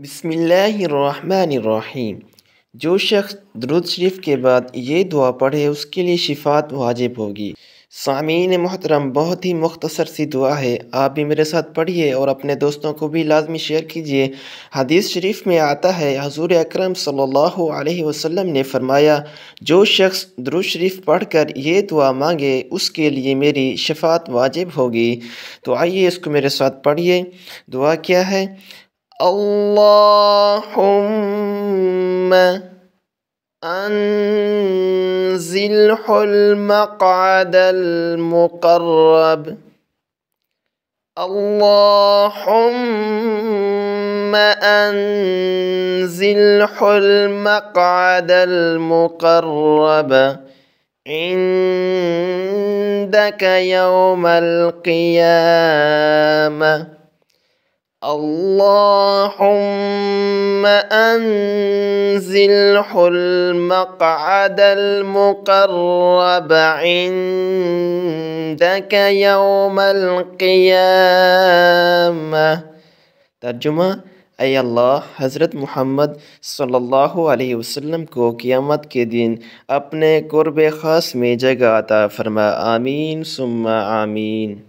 बिसमीम जो शख्स दरुद शरीफ के बाद ये दुआ पढ़े उसके लिए शिफात वाजिब होगी सामीन मोहतरम बहुत ही मुख्तसर सी दुआ है आप भी मेरे साथ पढ़िए और अपने दोस्तों को भी लाजमी शेयर कीजिए हदीस शरीफ में आता है हजूर अक्रम सल्लल्लाहु अलैहि ने फरमाया जो शख्स द्रुद शरीफ पढ़ कर ये दुआ मांगे उसके लिए मेरी शफात वाजिब होगी तो आइए इसको मेरे साथ पढ़िए दुआ क्या है اللهم أنزله المقعد المقرب اللهم أنزله المقعد المقرب عندك يوم القيامه اللهم حلم قعد المقرب عندك يوم القيامة ترجمة أي الله حضرت محمد صلى الله عليه وسلم کو قیامت کے دن اپنے قرب خاص میں جگہ عطا فرما آمین ثم آمین